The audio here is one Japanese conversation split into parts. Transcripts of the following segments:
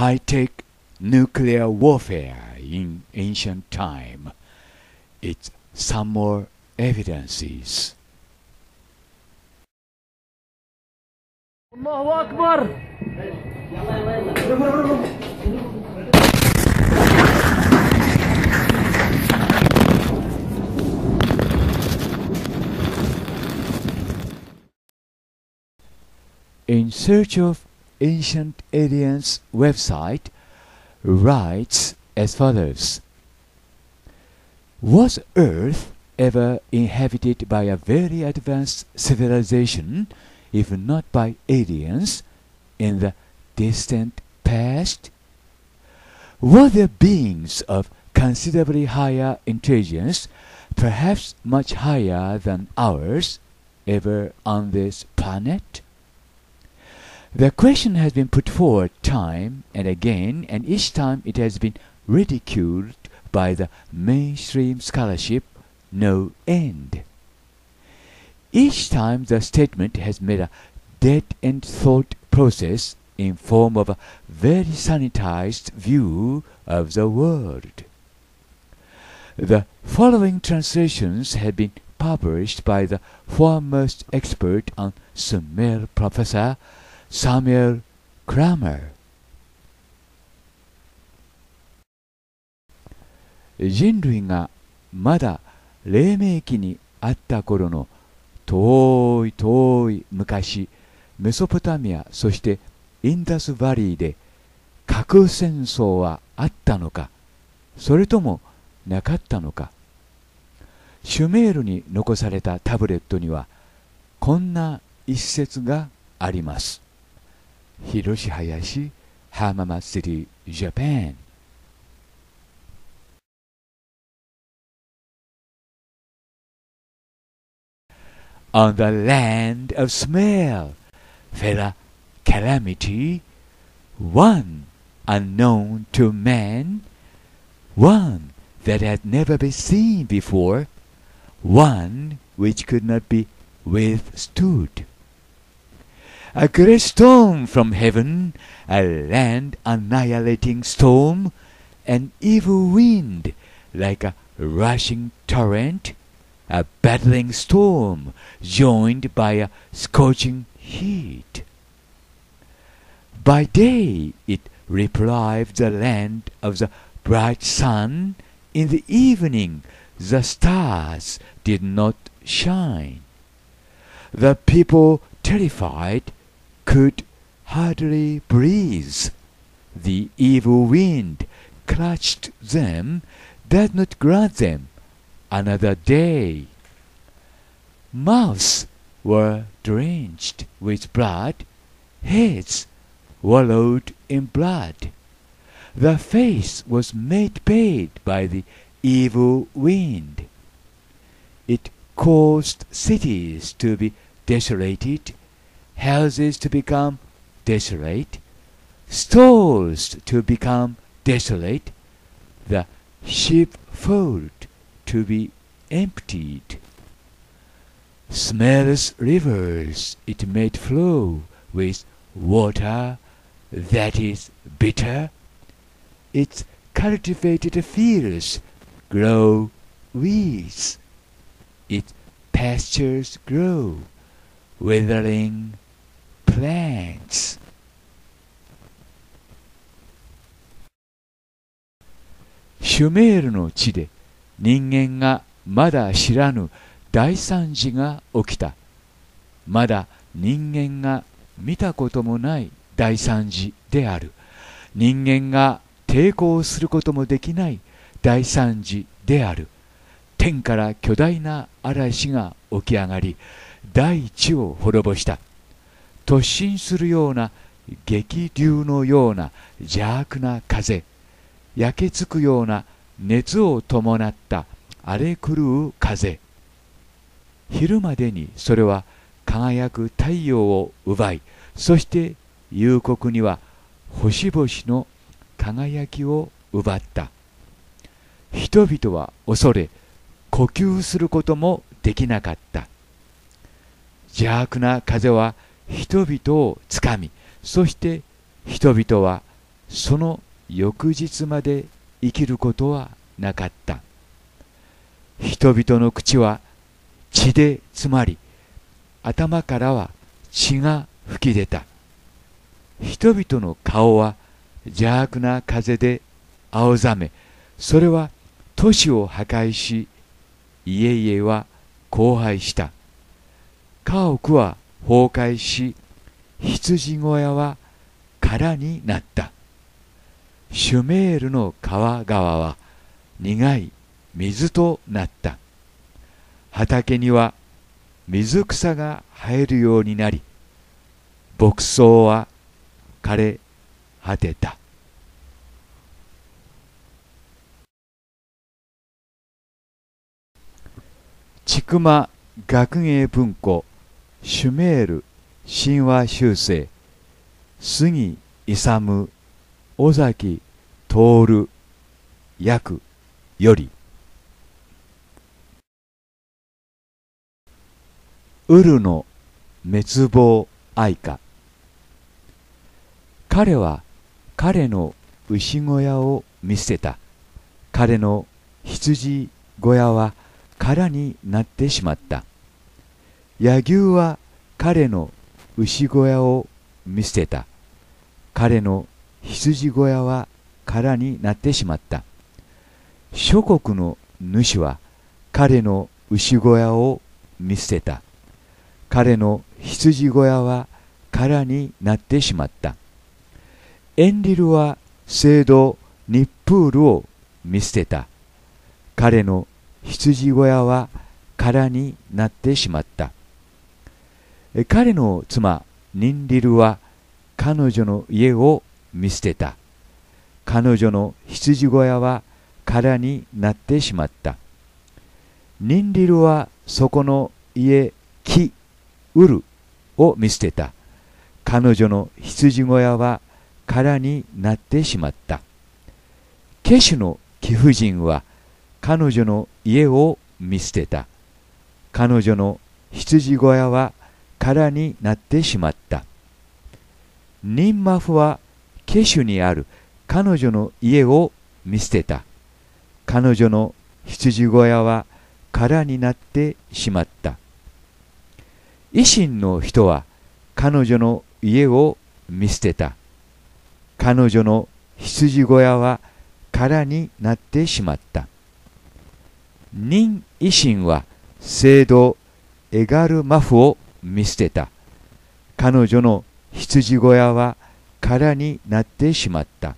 high tech nuclear warfare in ancient time. It's some more evidences. In search of Ancient Aliens website writes as follows Was Earth ever inhabited by a very advanced civilization, if not by aliens, in the distant past? Were there beings of considerably higher intelligence, perhaps much higher than ours, ever on this planet? The question has been put forward time and again, and each time it has been ridiculed by the mainstream scholarship no end. Each time the statement has made a dead-end thought process in form of a very sanitized view of the world. The following translations have been published by the foremost expert on Sumer professor サミュエル・クラマ a 人類がまだ黎明期にあった頃の遠い遠い昔メソポタミアそしてインダスバリーで核戦争はあったのかそれともなかったのかシュメールに残されたタブレットにはこんな一節があります。Hiroshi Hayashi, Hamama City, Japan. On the land of smell, fell calamity, one unknown to man, one that had never been seen before, one which could not be withstood. A great storm from heaven, a land annihilating storm, an evil wind like a rushing torrent, a battling storm joined by a scorching heat. By day it replied the land of the bright sun, in the evening the stars did not shine. The people, terrified, could hardly breathe. The evil wind clutched them, did not grant them another day. Mouths were drenched with blood, heads wallowed in blood. The face was made pale by the evil wind. It caused cities to be desolated houses to become desolate, stores to become desolate, the sheepfold to be emptied. Smells rivers it made flow with water that is bitter. Its cultivated fields grow weeds. Its pastures grow, withering plants.「シュメールの地で人間がまだ知らぬ大惨事が起きた」「まだ人間が見たこともない大惨事である」「人間が抵抗することもできない大惨事である」「天から巨大な嵐が起き上がり大地を滅ぼした」突進するような激流のような邪悪な風焼けつくような熱を伴った荒れ狂う風昼までにそれは輝く太陽を奪いそして夕刻には星々の輝きを奪った人々は恐れ呼吸することもできなかった邪悪な風は人々をつかみそして人々はその翌日まで生きることはなかった人々の口は血で詰まり頭からは血が吹き出た人々の顔は邪悪な風で青ざめそれは都市を破壊し家々は荒廃した家屋は崩壊し羊小屋は空になったシュメールの川川は苦い水となった畑には水草が生えるようになり牧草は枯れ果てた千曲学芸文庫シュメール神話修正杉勇尾崎徹役よりウルの滅亡愛歌彼は彼の牛小屋を見捨てた彼の羊小屋は空になってしまった柳生は彼の牛小屋を見捨てた。彼の羊小屋は空になってしまった。諸国の主は彼の牛小屋を見捨てた。彼の羊小屋は空になってしまった。エンリルは聖堂ニップールを見捨てた。彼の羊小屋は空になってしまった。彼の妻ニンリルは彼女の家を見捨てた彼女の羊小屋は空になってしまったニンリルはそこの家木ウルを見捨てた彼女の羊小屋は空になってしまったケシュの貴婦人は彼女の家を見捨てた彼女の羊小屋は空になってしまった。ニンマフはケシュにある彼女の家を見捨てた。彼女の羊小屋は空になってしまった。維新の人は彼女の家を見捨てた。彼女の羊小屋は空になってしまった。任維新は聖堂エガルマフを見捨てた彼女の羊小屋は空になってしまった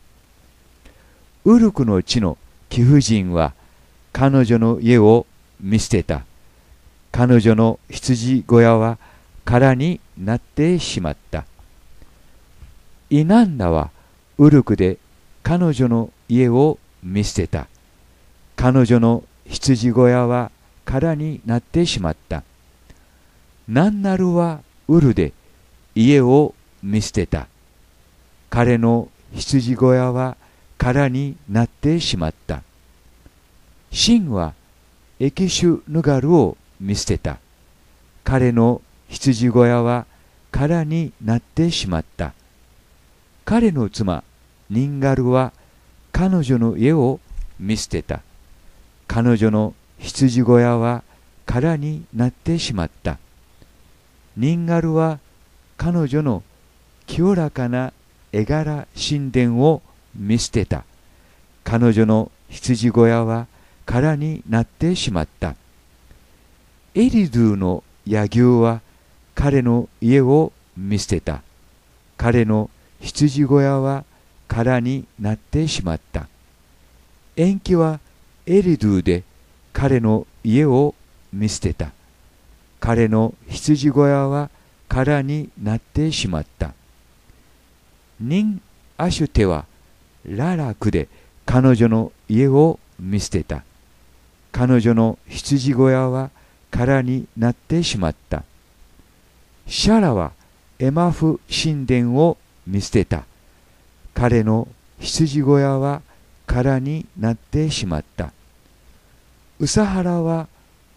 ウルクの地の貴婦人は彼女の家を見捨てた彼女の羊小屋は空になってしまったイナンダはウルクで彼女の家を見捨てた彼女の羊小屋は空になってしまった何なるはウルで家を見捨てた彼の羊小屋は空になってしまったシンはエキシュヌガルを見捨てた彼の羊小屋は空になってしまった彼の妻ニンガルは彼女の家を見捨てた彼女の羊小屋は空になってしまったニンガルは彼女の清らかな絵柄神殿を見捨てた。彼女の羊小屋は空になってしまった。エリドゥの野牛は彼の家を見捨てた。彼の羊小屋は空になってしまった。延期はエリドゥで彼の家を見捨てた。彼の羊小屋は空になってしまった。ニン・アシュテはララクで彼女の家を見捨てた。彼女の羊小屋は空になってしまった。シャラはエマフ神殿を見捨てた。彼の羊小屋は空になってしまった。ウサハラは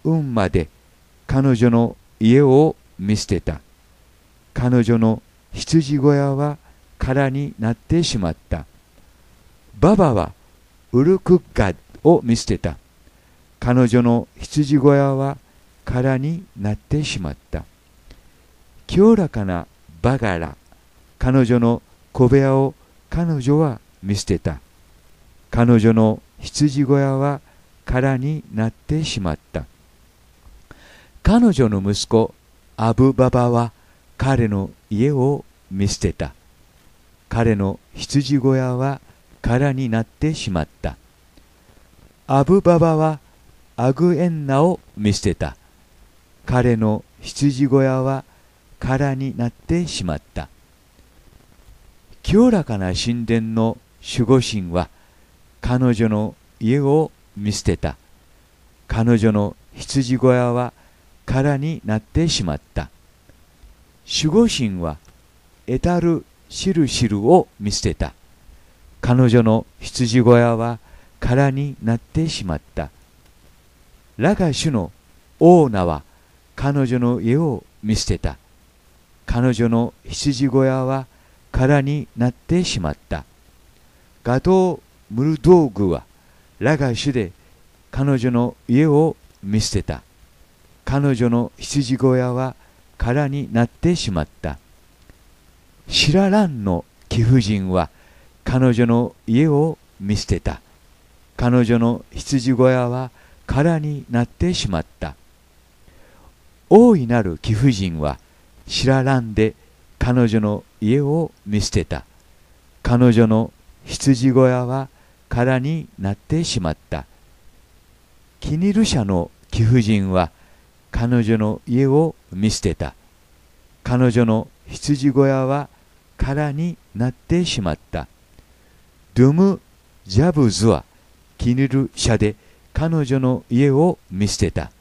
運まで彼女の家を見捨てた彼女の羊小屋は空になってしまったババはウルクッガを見捨てた彼女の羊小屋は空になってしまった清らかなバガラ彼女の小部屋を彼女は見捨てた彼女の羊小屋は空になってしまった彼女の息子アブババは彼の家を見捨てた彼の羊小屋は空になってしまったアブババはアグエンナを見捨てた彼の羊小屋は空になってしまった清らかな神殿の守護神は彼女の家を見捨てた彼女の羊小屋は空空になってしまった守護神は得たるしるしるを見捨てた彼女の羊小屋は空になってしまったラガシュのオーナは彼女の家を見捨てた彼女の羊小屋は空になってしまったガトー・ムルドーグはラガシュで彼女の家を見捨てた彼女の羊小屋は空になってしまった知ららんの貴婦人は彼女の家を見捨てた彼女の羊小屋は空になってしまった大いなる貴婦人は知ららんで彼女の家を見捨てた彼女の羊小屋は空になってしまった気に入る者の貴婦人は彼女の家を見捨てた彼女の羊小屋は空になってしまったドゥム・ジャブズはキヌル社で彼女の家を見捨てた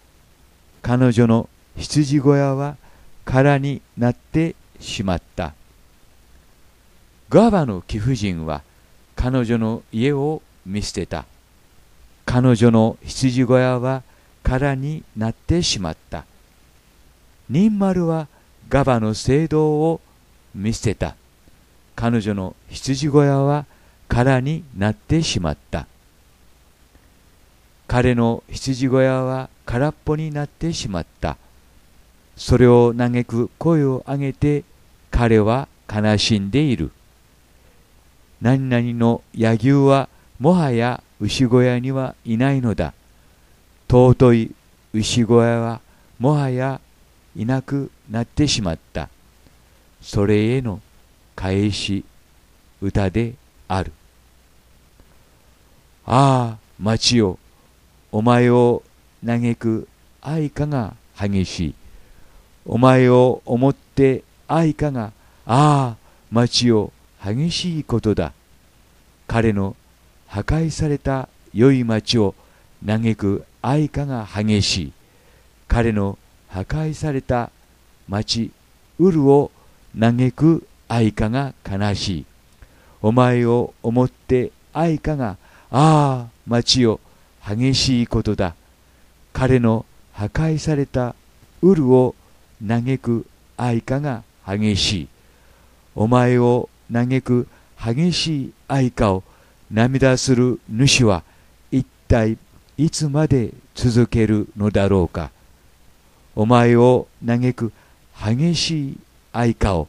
彼女の羊小屋は空になってしまったガバの貴婦人は彼女の家を見捨てた彼女の羊小屋は空になってしまった空になってしまった忍丸はガバの聖堂を見捨てた彼女の羊小屋は空になってしまった彼の羊小屋は空っぽになってしまったそれを嘆く声を上げて彼は悲しんでいる何々の野牛はもはや牛小屋にはいないのだ尊い牛小屋はもはやいなくなってしまったそれへの返し歌であるああ町よお前を嘆く愛かが激しいお前を思って愛かがああ町よ激しいことだ彼の破壊された良い町を嘆く愛火が激しい彼の破壊された町ウルを嘆く愛歌が悲しいお前を思って愛歌がああ町よ激しいことだ彼の破壊されたウルを嘆く愛歌が激しいお前を嘆く激しい愛歌を涙する主は一体いつまで続けるのだろうかお前を嘆く激しい愛歌を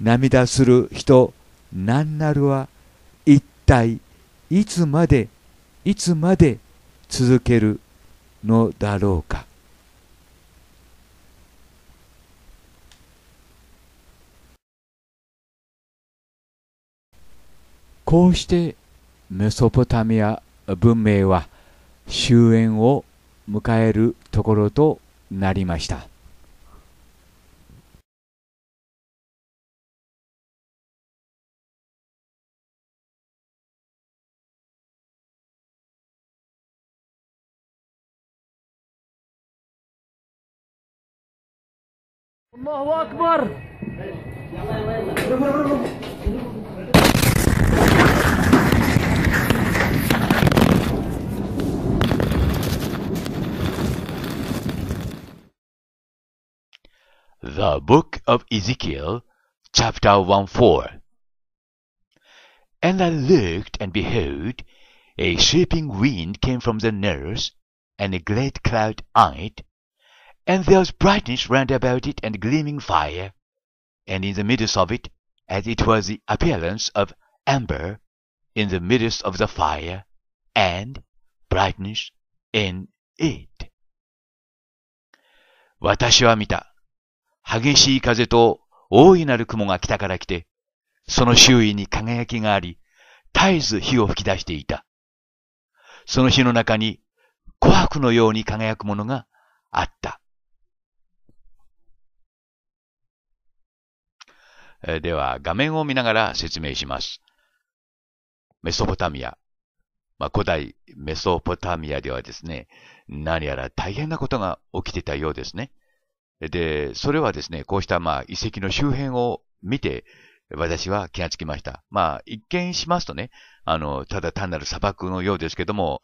涙する人なんなるは一体いつまでいつまで続けるのだろうかこうしてメソポタミア文明は終焉を迎えるところとなりました。الله ك ب ر The Book of Ezekiel, chapter 1 4. And I looked, and behold, a sweeping wind came from the north, and a great cloud on it, and there was brightness round about it, and gleaming fire, and in the midst of it, as it was the appearance of amber, in the midst of the fire, and brightness in it. 私は見た。激しい風と大いなる雲が北から来て、その周囲に輝きがあり、絶えず火を吹き出していた。その火の中に琥珀のように輝くものがあった。では、画面を見ながら説明します。メソポタミア。まあ、古代メソポタミアではですね、何やら大変なことが起きてたようですね。で、それはですね、こうしたまあ遺跡の周辺を見て、私は気がつきました。まあ、一見しますとね、あの、ただ単なる砂漠のようですけども、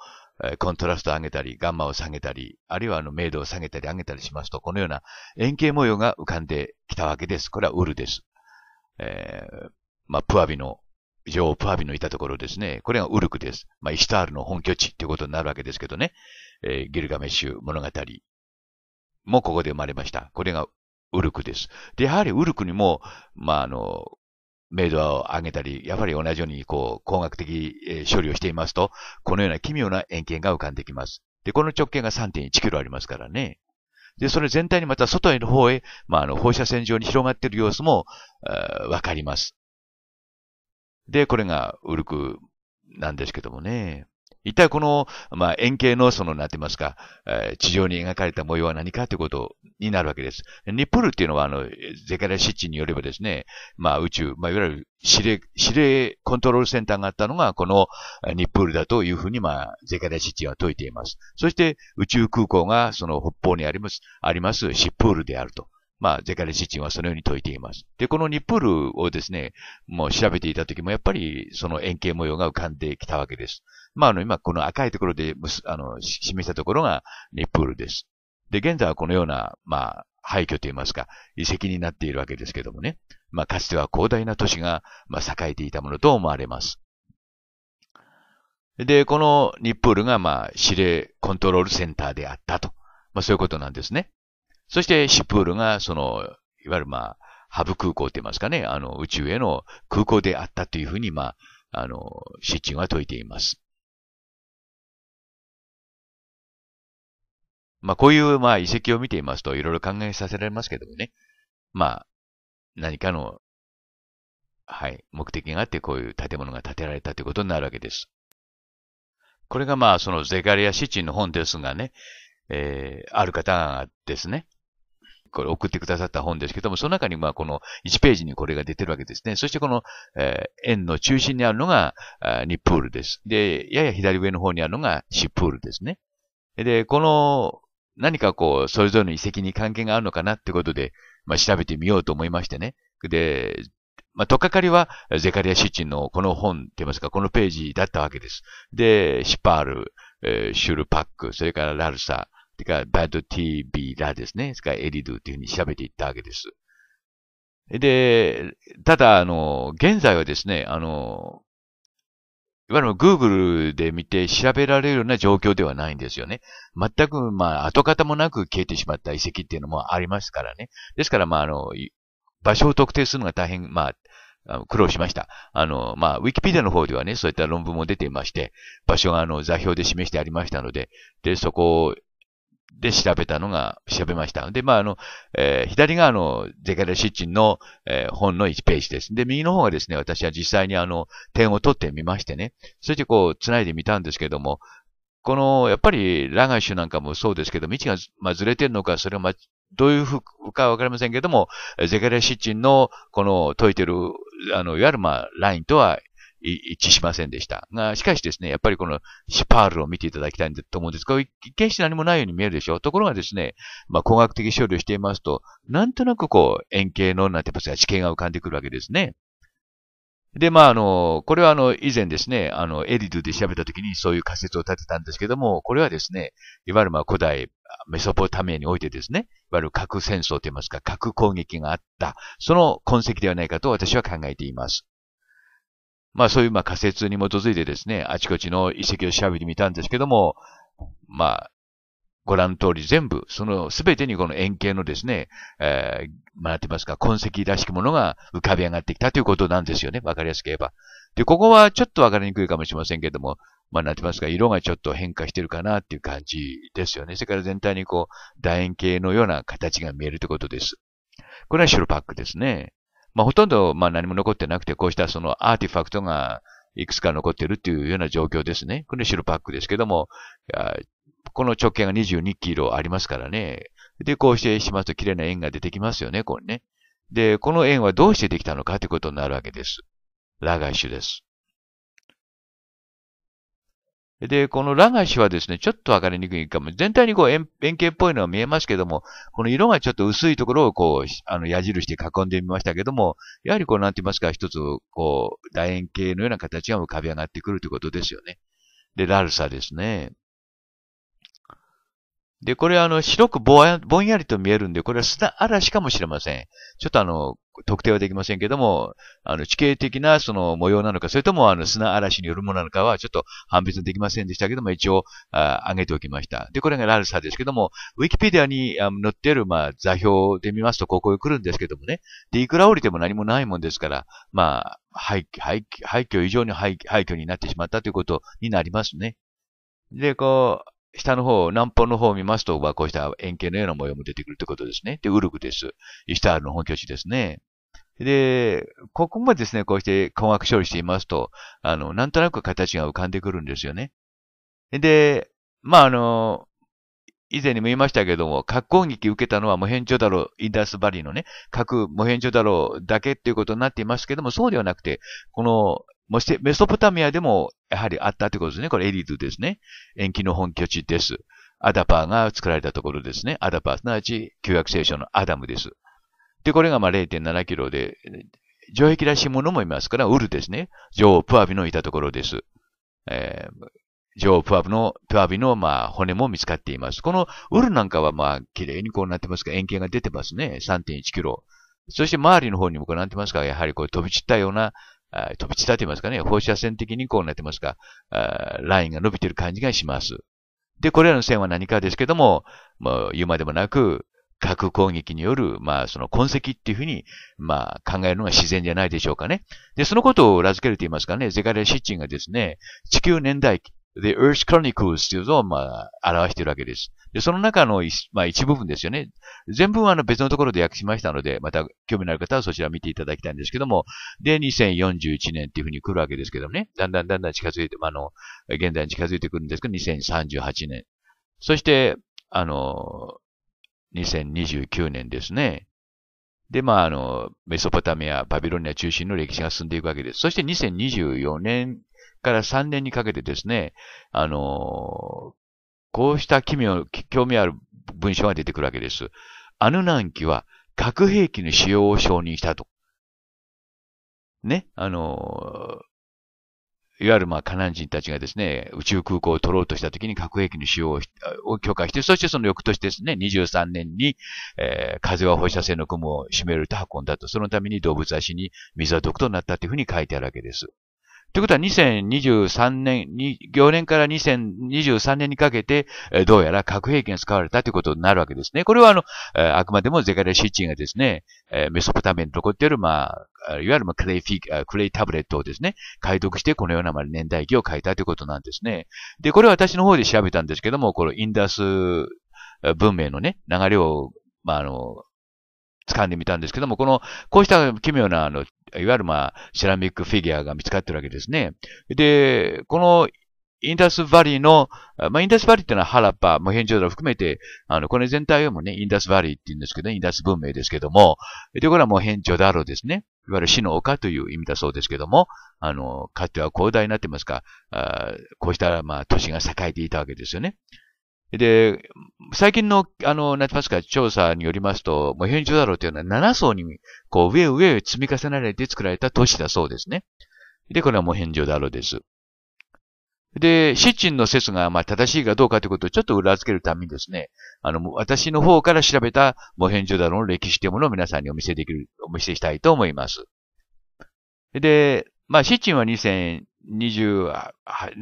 コントラストを上げたり、ガンマを下げたり、あるいはあの、明度を下げたり上げたりしますと、このような円形模様が浮かんできたわけです。これはウルです。えー、まあ、プアビの、女王プアビのいたところですね。これがウルクです。まあ、イシタールの本拠地ということになるわけですけどね。えー、ギルガメッシュ物語、もここで生まれました。これがウルクです。で、やはりウルクにも、まあ、あの、メイドを上げたり、やはり同じように、こう、工学的、え処理をしていますと、このような奇妙な円形が浮かんできます。で、この直径が3.1キロありますからね。で、それ全体にまた外への方へ、まあ、あの、放射線上に広がっている様子も、わかります。で、これがウルクなんですけどもね。一体この、まあ、円形のその、なってますか、えー、地上に描かれた模様は何かということになるわけです。ニップルっていうのは、あの、ゼカリシッチによればですね、まあ、宇宙、まあ、いわゆる指令、指令コントロールセンターがあったのが、このニップールだというふうに、まあ、ゼカリシッチは説いています。そして、宇宙空港が、その北方にあります、あります、シップールであると。まあ、ゼカリシチンはそのように説いています。で、このニップールをですね、もう調べていた時もやっぱりその円形模様が浮かんできたわけです。まあ、あの、今この赤いところであの、示したところがニップールです。で、現在はこのような、まあ、廃墟といいますか、遺跡になっているわけですけどもね。まあ、かつては広大な都市が、まあ、栄えていたものと思われます。で、このニップールが、まあ、指令コントロールセンターであったと。まあ、そういうことなんですね。そしてシップールが、その、いわゆるまあ、ハブ空港って言いますかね、あの、宇宙への空港であったというふうに、まあ、あの、シッチンは説いています。まあ、こういう、まあ、遺跡を見ていますと、いろいろ考えさせられますけどもね。まあ、何かの、はい、目的があって、こういう建物が建てられたということになるわけです。これが、まあ、そのゼカリア・シッチンの本ですがね、えー、ある方がですね、これ送ってくださった本ですけども、その中にまあこの1ページにこれが出てるわけですね。そしてこの、えー、円の中心にあるのが、ニップールです。で、やや左上の方にあるのがシップールですね。で、この何かこう、それぞれの遺跡に関係があるのかなってことで、まあ調べてみようと思いましてね。で、まあ、とっかかりは、ゼカリア・シッチンのこの本って言いますか、このページだったわけです。で、シパール、えー、シュルパック、それからラルサ、てか、b ド d t ービですね。ですかエリドゥっていうふうに調べていったわけです。で、ただ、あの、現在はですね、あの、いわゆる Google で見て調べられるような状況ではないんですよね。全く、まあ、跡形もなく消えてしまった遺跡っていうのもありますからね。ですから、まあ、あの、場所を特定するのが大変、まあ、苦労しました。あの、まあ、ウィキペディアの方ではね、そういった論文も出ていまして、場所があの、座標で示してありましたので、で、そこをで調べたのが、調べました。で、まあ、あの、えー、左側のゼカリア・シッチンの、えー、本の1ページです。で、右の方がですね、私は実際にあの、点を取ってみましてね、そしてこう、繋いでみたんですけども、この、やっぱり、ラガッシュなんかもそうですけど、道が、まあ、ずれてるのか、それが、まどういうふうかわかりませんけども、ゼカリア・シッチンの、この、解いてる、あの、いわゆる、まあ、ラインとは一致しませんでした。が、しかしですね、やっぱりこのシパールを見ていただきたいんだと思うんですが、一見して何もないように見えるでしょう。ところがですね、まあ、工学的処理をしていますと、なんとなくこう、円形の、なんて言いますか、地形が浮かんでくるわけですね。で、まあ、あの、これはあの、以前ですね、あの、エリドゥで調べたときにそういう仮説を立てたんですけども、これはですね、いわゆるまあ、古代、メソポタミアにおいてですね、いわゆる核戦争といいますか、核攻撃があった、その痕跡ではないかと私は考えています。まあそういうまあ仮説に基づいてですね、あちこちの遺跡を調べてみたんですけども、まあ、ご覧の通り全部、その全てにこの円形のですね、えー、まあ、てますか、痕跡らしきものが浮かび上がってきたということなんですよね。わかりやすければ。で、ここはちょっとわかりにくいかもしれませんけども、まあ、なってますか、色がちょっと変化してるかなっていう感じですよね。それから全体にこう、楕円形のような形が見えるということです。これはシュルパックですね。まあ、ほとんど、まあ、何も残ってなくて、こうしたそのアーティファクトがいくつか残っているというような状況ですね。これ白パックですけども、この直径が22キロありますからね。で、こうしてしますと綺麗な円が出てきますよね、これね。で、この円はどうしてできたのかということになるわけです。ラガイシュです。で、このラガシはですね、ちょっとわかりにくいかも。全体にこう円円形っぽいのは見えますけども、この色がちょっと薄いところをこう、あの矢印で囲んでみましたけども、やはりこうなんて言いますか、一つこう、楕円形のような形が浮かび上がってくるということですよね。で、ラルサですね。で、これあの、白くぼんやりと見えるんで、これは砂嵐かもしれません。ちょっとあの、特定はできませんけども、あの、地形的なその模様なのか、それともあの、砂嵐によるものなのかは、ちょっと判別できませんでしたけども、一応、あ上げておきました。で、これがラルサですけども、ウィキペディアに載っている、まあ、座標で見ますと、ここへ来るんですけどもね。で、いくら降りても何もないもんですから、まあ、廃墟、廃墟、廃墟以上に廃墟になってしまったということになりますね。で、こう、下の方、南方の方を見ますと、まあ、こうした円形のような模様も出てくるということですね。で、ウルグです。イシタールの本拠地ですね。で、ここもですね、こうして困惑処理していますと、あの、なんとなく形が浮かんでくるんですよね。で、まあ、あの、以前にも言いましたけども、核攻撃受けたのはモヘンジョダロ、インダースバリーのね、核モヘンジョダロだけっていうことになっていますけども、そうではなくて、このもして、メソポタミアでもやはりあったということですね。これエリドですね。延期の本拠地です。アダパーが作られたところですね。アダパー、すなわち旧約聖書のアダムです。で、これがまあ0.7キロで、城壁らしいものもいますから、ウルですね。女王プアビのいたところです。えー、女王プアビの、プアビのまあ骨も見つかっています。このウルなんかはまあ綺麗にこうなってますが、円形が出てますね。3.1キロ。そして周りの方にもこうなってますから、やはりこう飛び散ったような飛び散ったと言いますかね、放射線的にこうなってますか、ラインが伸びてる感じがします。で、これらの線は何かですけども、もう言うまでもなく、核攻撃による、まあ、その痕跡っていうふうに、まあ、考えるのが自然じゃないでしょうかね。で、そのことを裏付けると言いますかね、ゼガレ・シッチンがですね、地球年代記 The Earth Chronicles というのを、まあ、表しているわけです。で、その中の、まあ、一部分ですよね。全部はあの別のところで訳しましたので、また興味のある方はそちらを見ていただきたいんですけども、で、2041年っていうふうに来るわけですけどもね、だんだんだんだん近づいて、まあ、あの、現代に近づいてくるんですけど、2038年。そして、あの、2029年ですね。で、まあ、あの、メソポタミア、バビロニア中心の歴史が進んでいくわけです。そして2024年から3年にかけてですね、あの、こうした奇妙、興味ある文章が出てくるわけです。アヌナンキは核兵器の使用を承認したと。ね、あの、いわゆるまあカナン人たちがですね、宇宙空港を取ろうとした時に核兵器の使用を許可して、そしてその翌年ですね、23年に、えー、風は放射性の雲を占めると運んだと、そのために動物足に水は毒となったというふうに書いてあるわけです。ということは2023年、行年から2023年にかけて、どうやら核兵器が使われたということになるわけですね。これはあの、あくまでもゼカリア・シッチンがですね、メソポタミアに残っている、まあ、いわゆるクレイフィクレイタブレットをですね、解読してこのような年代記を書いたということなんですね。で、これは私の方で調べたんですけども、このインダス文明のね、流れを、まあ、あの、掴んでみたんですけども、この、こうした奇妙な、あの、いわゆるまあ、セラミックフィギュアが見つかってるわけですね。で、この、インダスバリーの、まあ、インダスバリーっていうのはハラッパ、モヘンジョ含めて、あの、これ全体をもね、インダスバリーって言うんですけど、インダス文明ですけども、で、これはモヘンジョダロですね。いわゆる死の丘という意味だそうですけども、あの、かつては広大になってますか、あこうした、まあ、都市が栄えていたわけですよね。で、最近の、あの、なっスカ調査によりますと、モヘンジョダロというのは7層に、こう、上上積み重ねられて作られた都市だそうですね。で、これはモヘンジョダロです。で、シッチンの説が、ま正しいかどうかということをちょっと裏付けるためにですね、あの、私の方から調べた、モヘンジョダロの歴史というものを皆さんにお見せできる、お見せしたいと思います。で、まあ、シッチンは2000、28、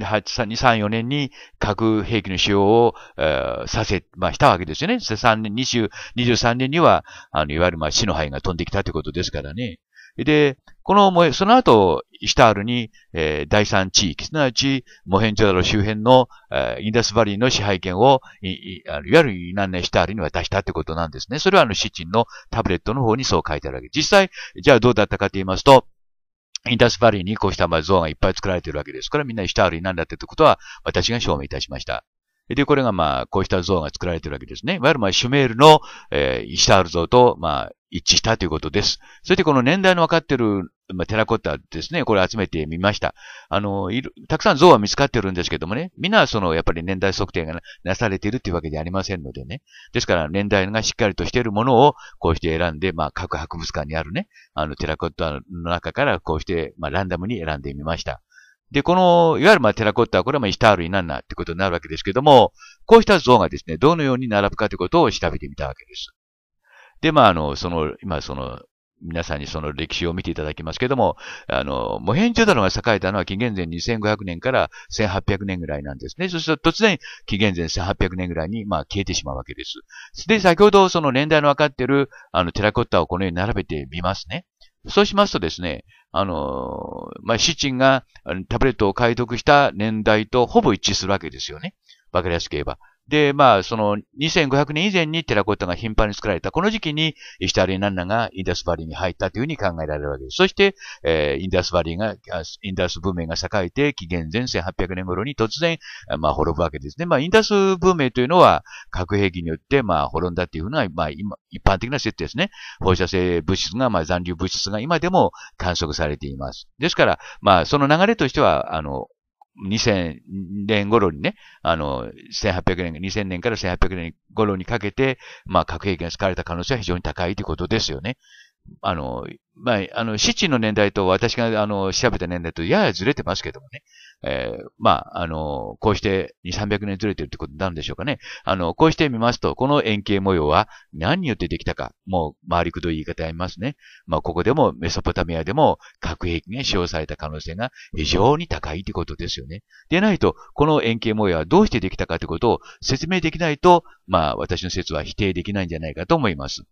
3、4年に核兵器の使用を、えー、させ、まあ、したわけですよね。3年、20、23年には、あの、いわゆる、まあ、死の灰が飛んできたということですからね。で、このも、その後、イシタールに、えー、第三地域、すなわち、モヘンジョダロ周辺の、えー、インダスバリーの支配権を、いいあのいわゆるイナンネ・シタールに渡したってことなんですね。それはあの、シチンのタブレットの方にそう書いてあるわけ。です。実際、じゃあどうだったかと言いますと、インダスバリーにこうしたまあ像がいっぱい作られているわけですからみんなールりなんだってということは私が証明いたしました。で、これがまあ、こうした像が作られているわけですね。いわゆるまあ、シュメールの、えー、イシタール像と、まあ、一致したということです。そしてこの年代の分かってる、まあ、テラコッタですね、これ集めてみました。あの、いる、たくさん像は見つかってるんですけどもね、みんなその、やっぱり年代測定がなされているというわけでありませんのでね。ですから年代がしっかりとしているものを、こうして選んで、まあ、各博物館にあるね、あの、テラコッタの中から、こうして、まあ、ランダムに選んでみました。で、この、いわゆるまあテラコッタはこれはまあイスタールになんなってことになるわけですけども、こうした像がですね、どのように並ぶかということを調べてみたわけです。で、まあ、あの、その、今、その、皆さんにその歴史を見ていただきますけども、あの、モヘンジョダロが栄えたのは紀元前2500年から1800年ぐらいなんですね。そして突然、紀元前1800年ぐらいに、まあ、消えてしまうわけです。で、先ほどその年代のわかっている、あの、テラコッタをこのように並べてみますね。そうしますとですね、あの、まあ、シチンがタブレットを解読した年代とほぼ一致するわけですよね。わかりやすく言えば。で、まあ、その2500年以前にテラコッタが頻繁に作られた、この時期にイュタリー・ナンナがインダスバリーに入ったというふうに考えられるわけです。そして、えー、インダスバリーが、インダス文明が栄えて、紀元前1800年頃に突然、まあ、滅ぶわけですね。まあ、インダス文明というのは、核兵器によって、まあ、滅んだというのが、まあ、今、一般的な設定ですね。放射性物質が、まあ、残留物質が今でも観測されています。ですから、まあ、その流れとしては、あの、2000年頃にね、あの、1800年、2000年から1800年頃にかけて、まあ、核兵器が使われた可能性は非常に高いということですよね。あの、まあ、あの、シチの年代と私が、あの、調べた年代とややずれてますけどもね。えー、まあ、あの、こうして2、300年ずれてるってことなんでしょうかね。あの、こうしてみますと、この円形模様は何によってできたか、もう、回りくどい言い方ありますね。まあ、ここでもメソポタミアでも核兵器が使用された可能性が非常に高いってことですよね。でないと、この円形模様はどうしてできたかってことを説明できないと、まあ、私の説は否定できないんじゃないかと思います。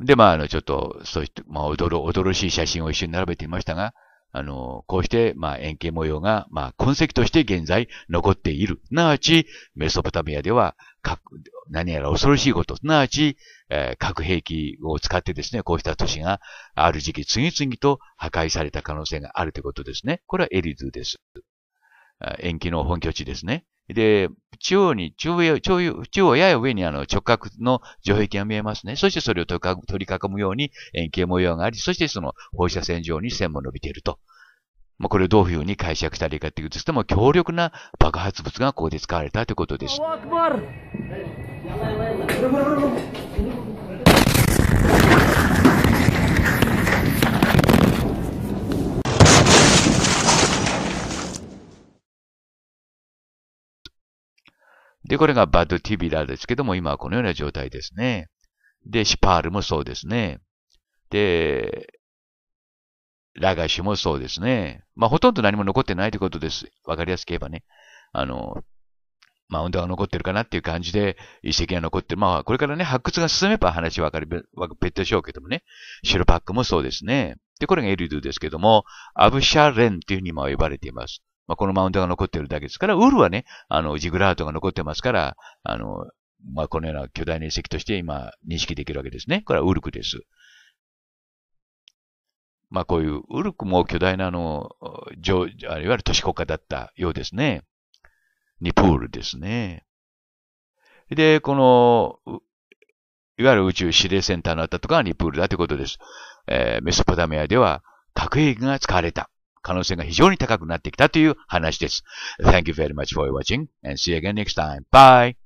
で、まあ、あの、ちょっと、そういった、まあ、驚、驚しい写真を一緒に並べていましたが、あの、こうして、まあ、円形模様が、まあ、痕跡として現在残っている。なわち、メソポタミアでは、何やら恐ろしいこと、すなわち、えー、核兵器を使ってですね、こうした都市がある時期次々と破壊された可能性があるということですね。これはエリズです。延期の本拠地ですね。で、中央に、中央、中央やや上にあの直角の城壁が見えますね。そしてそれを取り囲むように円形模様があり、そしてその放射線上に線も伸びていると。まあ、これをどういうふうに解釈したらいいかというとしても、強力な爆発物がここで使われたということです。で、これがバドティビラですけども、今はこのような状態ですね。で、シパールもそうですね。で、ラガシもそうですね。まあ、ほとんど何も残ってないということです。わかりやすく言えばね。あの、マウンドが残ってるかなっていう感じで、遺跡が残ってる。まあ、これからね、発掘が進めば話わかり、別でしょうけどもね。シルパックもそうですね。で、これがエリドゥですけども、アブシャレンっていうふうにも呼ばれています。まあ、このマウントが残っているだけですから、ウールはね、あの、ジグラートが残ってますから、あの、まあ、このような巨大な遺跡として今認識できるわけですね。これはウルクです。まあ、こういうウルクも巨大なあの、いわゆる都市国家だったようですね。ニプールですね。で、この、いわゆる宇宙指令センターのあったところニプールだということです。えー、メソポタミアでは核兵器が使われた。可能性が非常に高くなってきたという話です。Thank you very much for watching and see you again next time. Bye!